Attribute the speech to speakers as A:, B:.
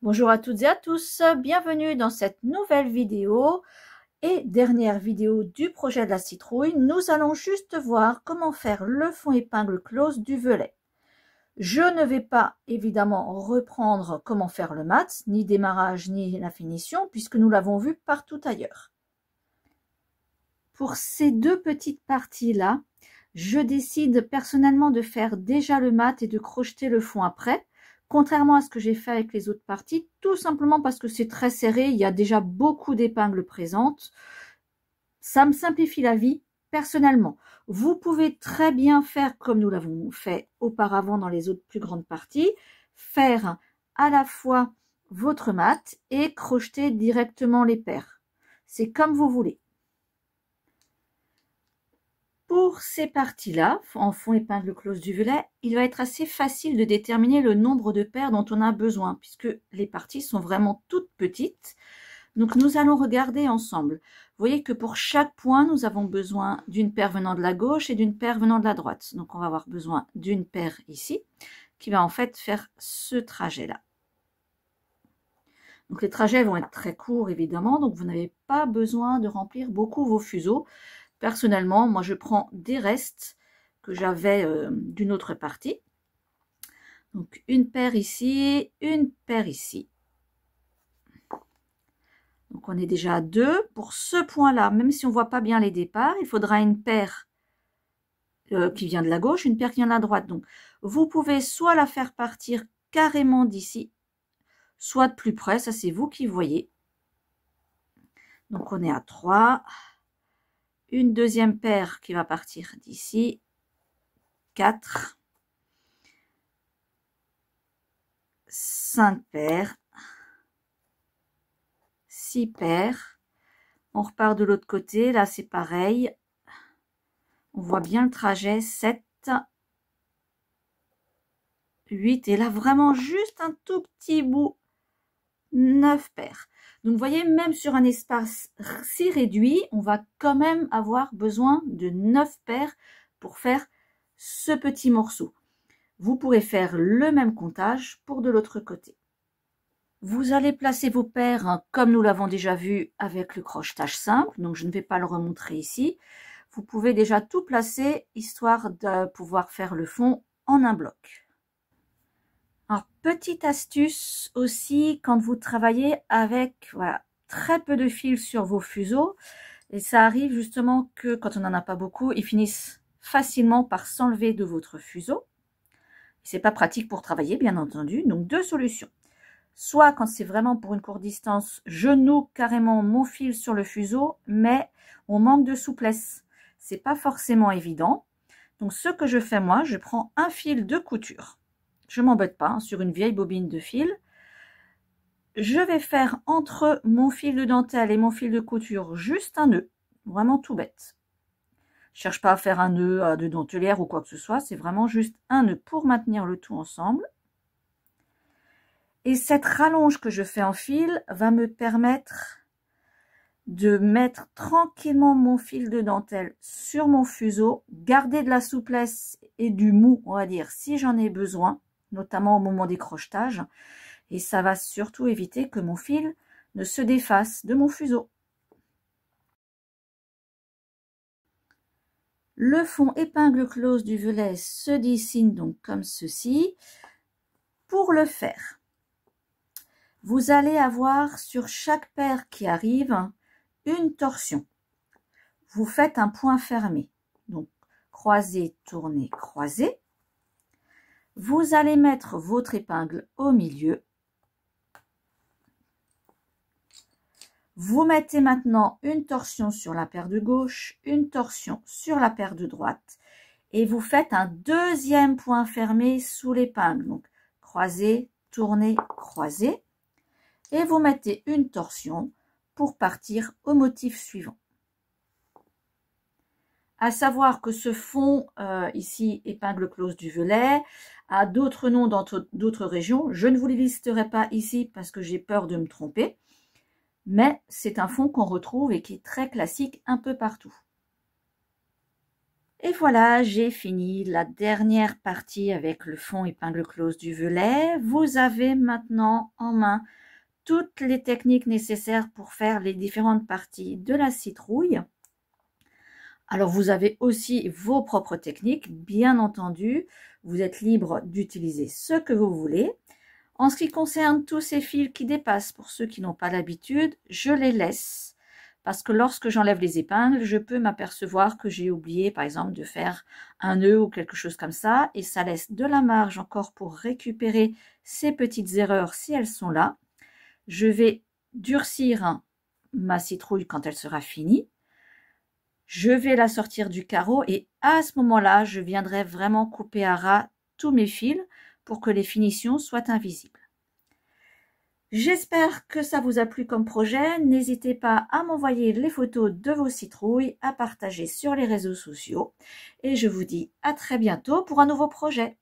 A: Bonjour à toutes et à tous, bienvenue dans cette nouvelle vidéo et dernière vidéo du projet de la citrouille. Nous allons juste voir comment faire le fond épingle close du velet. Je ne vais pas évidemment reprendre comment faire le mat, ni démarrage ni la finition, puisque nous l'avons vu partout ailleurs. Pour ces deux petites parties-là, je décide personnellement de faire déjà le mat et de crocheter le fond après contrairement à ce que j'ai fait avec les autres parties, tout simplement parce que c'est très serré, il y a déjà beaucoup d'épingles présentes. Ça me simplifie la vie personnellement. Vous pouvez très bien faire comme nous l'avons fait auparavant dans les autres plus grandes parties, faire à la fois votre mat et crocheter directement les paires. C'est comme vous voulez. Pour ces parties-là, en fond épingle close du violet, il va être assez facile de déterminer le nombre de paires dont on a besoin, puisque les parties sont vraiment toutes petites. Donc nous allons regarder ensemble. Vous voyez que pour chaque point, nous avons besoin d'une paire venant de la gauche et d'une paire venant de la droite. Donc on va avoir besoin d'une paire ici, qui va en fait faire ce trajet-là. Donc les trajets vont être très courts évidemment, donc vous n'avez pas besoin de remplir beaucoup vos fuseaux. Personnellement, moi je prends des restes que j'avais euh, d'une autre partie. Donc une paire ici, une paire ici. Donc on est déjà à deux. Pour ce point-là, même si on ne voit pas bien les départs, il faudra une paire euh, qui vient de la gauche, une paire qui vient de la droite. Donc vous pouvez soit la faire partir carrément d'ici, soit de plus près, ça c'est vous qui voyez. Donc on est à 3 une deuxième paire qui va partir d'ici, 4, 5 paires, 6 paires, on repart de l'autre côté, là c'est pareil, on voit bien le trajet, 7, 8, et là vraiment juste un tout petit bout, 9 paires. Donc, vous voyez, même sur un espace si réduit, on va quand même avoir besoin de 9 paires pour faire ce petit morceau. Vous pourrez faire le même comptage pour de l'autre côté. Vous allez placer vos paires, hein, comme nous l'avons déjà vu, avec le crochetage simple. Donc, je ne vais pas le remontrer ici. Vous pouvez déjà tout placer, histoire de pouvoir faire le fond en un bloc. Alors, petite astuce aussi, quand vous travaillez avec très peu de fils sur vos fuseaux, et ça arrive justement que quand on n'en a pas beaucoup, ils finissent facilement par s'enlever de votre fuseau. C'est pas pratique pour travailler, bien entendu. Donc, deux solutions. Soit quand c'est vraiment pour une courte distance, je noue carrément mon fil sur le fuseau, mais on manque de souplesse. C'est pas forcément évident. Donc, ce que je fais moi, je prends un fil de couture je m'embête pas, hein, sur une vieille bobine de fil. Je vais faire entre mon fil de dentelle et mon fil de couture juste un nœud, vraiment tout bête. Je cherche pas à faire un nœud euh, de dentelière ou quoi que ce soit, c'est vraiment juste un nœud pour maintenir le tout ensemble. Et cette rallonge que je fais en fil va me permettre de mettre tranquillement mon fil de dentelle sur mon fuseau, garder de la souplesse et du mou, on va dire, si j'en ai besoin notamment au moment des crochetages, et ça va surtout éviter que mon fil ne se défasse de mon fuseau. Le fond épingle close du velet se dessine donc comme ceci. Pour le faire, vous allez avoir sur chaque paire qui arrive une torsion. Vous faites un point fermé. Donc, croisé, tourner croisé. Vous allez mettre votre épingle au milieu. Vous mettez maintenant une torsion sur la paire de gauche, une torsion sur la paire de droite. Et vous faites un deuxième point fermé sous l'épingle. Donc, croisez, tournez, croisez. Et vous mettez une torsion pour partir au motif suivant à savoir que ce fond, euh, ici épingle close du Velay, a d'autres noms dans d'autres régions. Je ne vous les listerai pas ici parce que j'ai peur de me tromper, mais c'est un fond qu'on retrouve et qui est très classique un peu partout. Et voilà, j'ai fini la dernière partie avec le fond épingle close du Velay. Vous avez maintenant en main toutes les techniques nécessaires pour faire les différentes parties de la citrouille. Alors vous avez aussi vos propres techniques, bien entendu, vous êtes libre d'utiliser ce que vous voulez. En ce qui concerne tous ces fils qui dépassent, pour ceux qui n'ont pas l'habitude, je les laisse parce que lorsque j'enlève les épingles, je peux m'apercevoir que j'ai oublié par exemple de faire un nœud ou quelque chose comme ça et ça laisse de la marge encore pour récupérer ces petites erreurs si elles sont là. Je vais durcir hein, ma citrouille quand elle sera finie je vais la sortir du carreau et à ce moment-là, je viendrai vraiment couper à ras tous mes fils pour que les finitions soient invisibles. J'espère que ça vous a plu comme projet. N'hésitez pas à m'envoyer les photos de vos citrouilles, à partager sur les réseaux sociaux. Et je vous dis à très bientôt pour un nouveau projet.